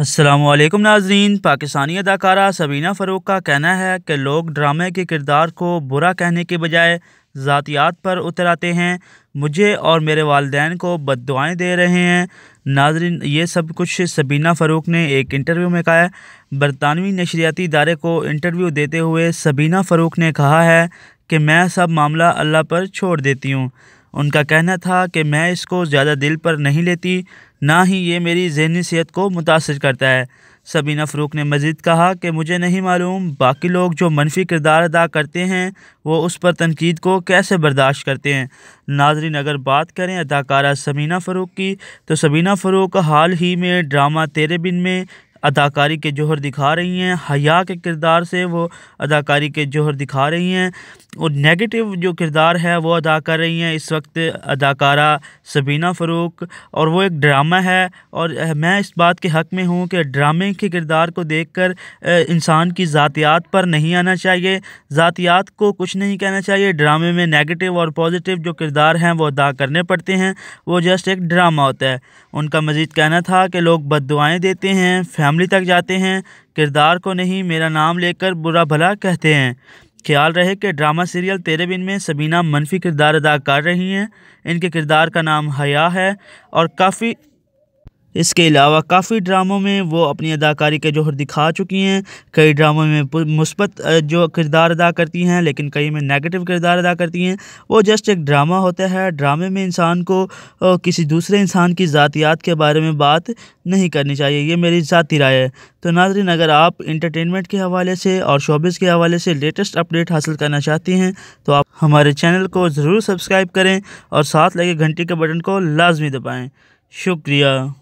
असलम नाजरीन पाकिस्तानी अदाकारा सबीना फ़रूक का कहना है कि लोग ड्रामे के किरदार को बुरा कहने के बजाय ज़ातियात पर उतर आते हैं मुझे और मेरे वालदेन को बद दुआएँ दे रहे हैं नाजरीन ये सब कुछ सबीना फ़रूक ने एक इंटरव्यू में कहा है बरतानवी नशरियाती इदारे को इंटरव्यू देते हुए सबीना फ़रूक ने कहा है कि मैं सब मामला अल्लाह पर छोड़ देती हूँ उनका कहना था कि मैं इसको ज़्यादा दिल पर नहीं लेती ना ही ये मेरी जहनी सेहत को मुतासर करता है सबीना फ़रूक ने मज़ीद कहा कि मुझे नहीं मालूम बाकी लोग जो मनफी किरदार अदा करते हैं वो उस पर तनकीद को कैसे बर्दाश्त करते हैं नाजरीन अगर बात करें अदाकारा सबीना फ़रूक की तो सबीना फ़रूक हाल ही में ड्रामा तेरे बिन में अदाकारी के जोहर दिखा रही हैं हया के किरदार से वो अदाकारी के जोहर दिखा रही हैं और नेगेटिव जो किरदार है वो अदा कर रही हैं इस वक्त अदाकारा सबीना फ़रूक और वो एक ड्रामा है और मैं इस बात के हक़ में हूँ कि ड्रामे के किरदार को देख कर इंसान की ज़ातियात पर नहीं आना चाहिए ज़ातियात को कुछ नहीं कहना चाहिए ड्रामे में नेगेटिव और पॉजिटिव जो किरदार हैं वो अदा करने पड़ते हैं वो जस्ट एक ड्रामा होता है उनका मज़ीद कहना था कि लोग बद देते हैं फैम फैमिली तक जाते हैं किरदार को नहीं मेरा नाम लेकर बुरा भला कहते हैं ख्याल रहे कि ड्रामा सीरियल तेरे बिन में सबीना मनफी किरदार अदा कर रही हैं इनके किरदार का नाम हया है और काफ़ी इसके अलावा काफ़ी ड्रामों में वो अपनी अदाकारी के जोहर दिखा चुकी हैं कई ड्रामों में मुस्बत जो किरदार अदा करती हैं लेकिन कई में नेगेटिव किरदार अदा करती हैं वो जस्ट एक ड्रामा होता है ड्रामे में इंसान को किसी दूसरे इंसान की ज़ातियात के बारे में बात नहीं करनी चाहिए ये मेरी ज़ाती राय है तो नाजरीन अगर आप इंटरटेनमेंट के हवाले से और शोबिस के हवाले से लेटेस्ट अपडेट हासिल करना चाहती हैं तो आप हमारे चैनल को ज़रूर सब्सक्राइब करें और साथ लगे घंटी के बटन को लाजमी दबाएँ शुक्रिया